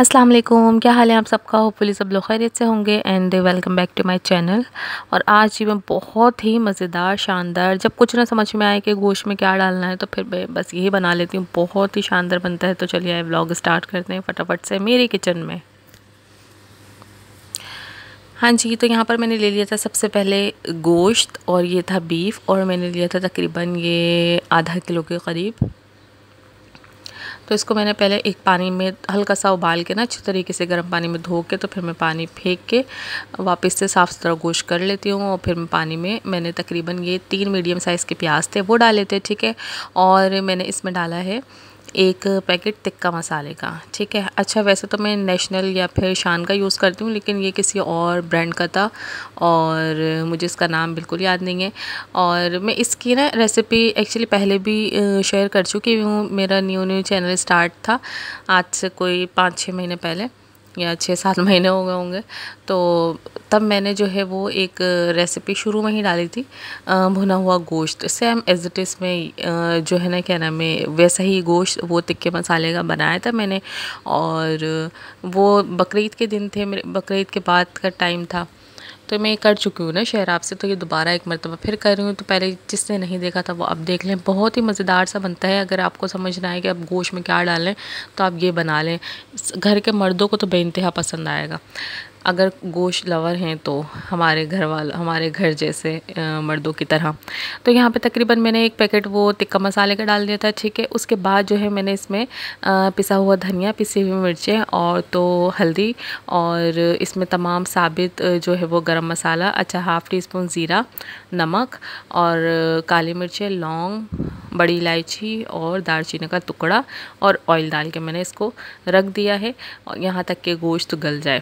असलम क्या हाल है आप सबका होपफुली सब लोग खैरियत से होंगे and welcome back to my channel और आज ये मैं बहुत ही मज़ेदार शानदार जब कुछ ना समझ में आए कि गोश्त में क्या डालना है तो फिर मैं बस यही बना लेती हूँ बहुत ही शानदार बनता है तो चलिए आए ब्लॉग स्टार्ट करते हैं फटाफट से मेरी किचन में हाँ जी तो यहाँ पर मैंने ले लिया था सबसे पहले गोश्त और ये था बीफ और मैंने लिया था तकरीबन ये आधा किलो के करीब तो इसको मैंने पहले एक पानी में हल्का सा उबाल के ना अच्छे तरीके से गर्म पानी में धो के तो फिर मैं पानी फेंक के वापस से साफ़ सुथरा गोश्त कर लेती हूँ और फिर मैं पानी में मैंने तकरीबन ये तीन मीडियम साइज़ के प्याज थे वो डाले थे ठीक है और मैंने इसमें डाला है एक पैकेट टिक्का मसाले का ठीक है अच्छा वैसे तो मैं नेशनल या फिर शान का यूज़ करती हूँ लेकिन ये किसी और ब्रांड का था और मुझे इसका नाम बिल्कुल याद नहीं है और मैं इसकी ना रेसिपी एक्चुअली पहले भी शेयर कर चुकी हूँ मेरा न्यू न्यू चैनल स्टार्ट था आज से कोई पाँच छः महीने पहले या छः सात महीने हो गए होंगे तो तब मैंने जो है वो एक रेसिपी शुरू में ही डाली थी भुना हुआ गोश्त सेम एज इट इज़ में जो है ना क्या नाम है वैसा ही गोश्त वो तिक्के मसाले का बनाया था मैंने और वो बकरीद के दिन थे मेरे बकरीद के बाद का टाइम था तो मैं कर चुकी हूँ ना शहर आपसे तो ये दोबारा एक मरतबा फिर कर रही हूँ तो पहले जिसने नहीं देखा था वो अब देख लें बहुत ही मज़ेदार सा बनता है अगर आपको समझना है कि आप गोश्त में क्या डालें तो आप ये बना लें घर के मर्दों को तो बेानतहा पसंद आएगा अगर गोश्त लवर हैं तो हमारे घर वाल हमारे घर जैसे मर्दों की तरह तो यहाँ पे तकरीबन मैंने एक पैकेट वो टिक्का मसाले का डाल दिया था ठीक है उसके बाद जो है मैंने इसमें पिसा हुआ धनिया पिसी हुई मिर्चें और तो हल्दी और इसमें तमाम साबित जो है वो गर्म मसाला अच्छा हाफ़ टी स्पून ज़ीरा नमक और काली मिर्चें लौंग बड़ी इलायची और दालचीनी का टुकड़ा और ऑयल डाल के मैंने इसको रख दिया है और यहाँ तक के गोश्त गल जाए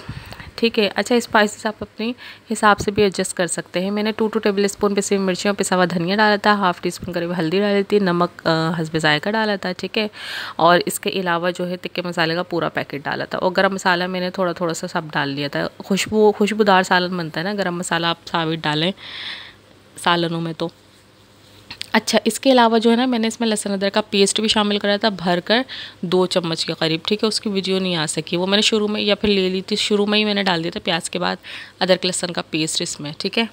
ठीक है अच्छा स्पाइसेस आप अपने हिसाब से भी एडजस्ट कर सकते हैं मैंने टू टू टेबल स्पून पिसी मिर्ची और पिसा हुआ धनिया डाला था हाफ़ टी स्पून करीब हल्दी डाली थी नमक हंसबे ज़ायका डाला था ठीक है और इसके अलावा जो है तिक्के मसाले का पूरा पैकेट डाला था और गर्म मसाला मैंने थोड़ा थोड़ा सा सब डाल लिया था खुशबू खुशबूदार सालन बनता है ना गर्म मसाला आप साबित डालें सालनों में तो अच्छा इसके अलावा जो है ना मैंने इसमें लहसुन अदरक का पेस्ट भी शामिल करा था भर कर दो चम्मच के करीब ठीक है उसकी वीडियो नहीं आ सकी वो मैंने शुरू में या फिर ले ली थी शुरू में ही मैंने डाल दिया था प्याज के बाद अदरक लहसन का पेस्ट इसमें ठीक है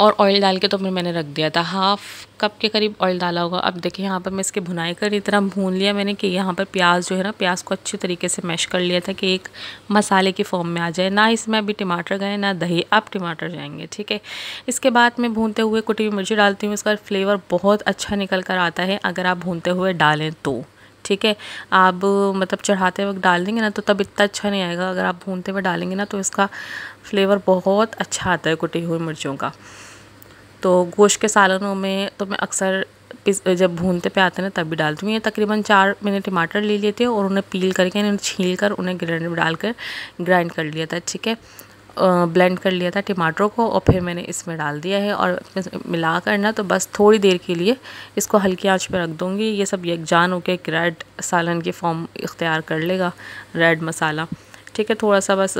और ऑयल डाल के तो फिर मैंने रख दिया था हाफ़ कप के करीब ऑयल डाला होगा अब देखिए यहाँ पर मैं इसकी भुनाई कर इतना तरह भून लिया मैंने कि यहाँ पर प्याज जो है ना प्याज को अच्छे तरीके से मैश कर लिया था कि एक मसाले के फॉर्म में आ जाए ना इसमें अभी टमाटर गए ना दही अब टमाटर जाएंगे ठीक है इसके बाद मैं भूनते हुए कुटी हुई मिर्ची डालती हूँ इसका फ्लेवर बहुत अच्छा निकल कर आता है अगर आप भूनते हुए डालें तो ठीक है आप मतलब चढ़ाते वक्त डाल देंगे ना तो तब इतना अच्छा नहीं आएगा अगर आप भूनते हुए डालेंगे ना तो इसका फ्लेवर बहुत अच्छा आता है कुटी हुई मिर्चों का तो गोश्त के सालनों में तो मैं अक्सर जब भूनते पे आते हैं तब भी डालती हूँ ये तकरीबन चार मैंने टमाटर ले लिए थे और उन्हें पील करके उन्हें छील कर उन्हें ग्रैंड डाल डालकर ग्राइंड कर लिया था ठीक है ब्लेंड कर लिया था टमाटरों को और फिर मैंने इसमें डाल दिया है और मिला कर ना तो बस थोड़ी देर के लिए इसको हल्की आंच पर रख दूँगी ये सब यकजान होकर एक रेड सालन की फॉर्म इख्तियार कर लेगा रेड मसाला ठीक है थोड़ा सा बस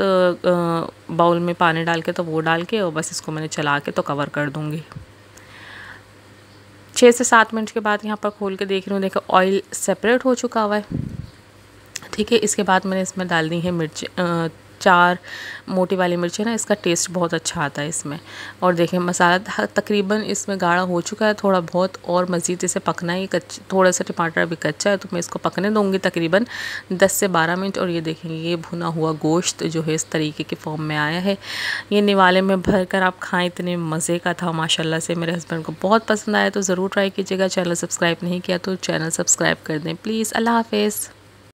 बाउल में पानी डाल के तो वो डाल के और बस इसको मैंने चला के तो कवर कर दूँगी छः से सात मिनट के बाद यहाँ पर खोल के देख रही हूँ देखो ऑयल सेपरेट हो चुका हुआ है ठीक है इसके बाद मैंने इसमें डाल दी है मिर्च चार मोटी वाली मिर्ची ना इसका टेस्ट बहुत अच्छा आता है इसमें और देखें मसाला तकरीबन इसमें गाढ़ा हो चुका है थोड़ा बहुत और मज़ीद इसे पकना है कच्चा थोड़ा सा टमाटर अभी कच्चा है तो मैं इसको पकने दूँगी तकरीबन दस से बारह मिनट और ये देखें ये भुना हुआ गोश्त जो है इस तरीके के फॉर्म में आया है ये निवाले में भर कर आप खाएँ इतने मज़े का था माशाला से मेरे हस्बैंड को बहुत पसंद आया तो ज़रूर ट्राई कीजिएगा चैनल सब्सक्राइब नहीं किया तो चैनल सब्सक्राइब कर दें प्लीज़ अल्लाह हाफिज़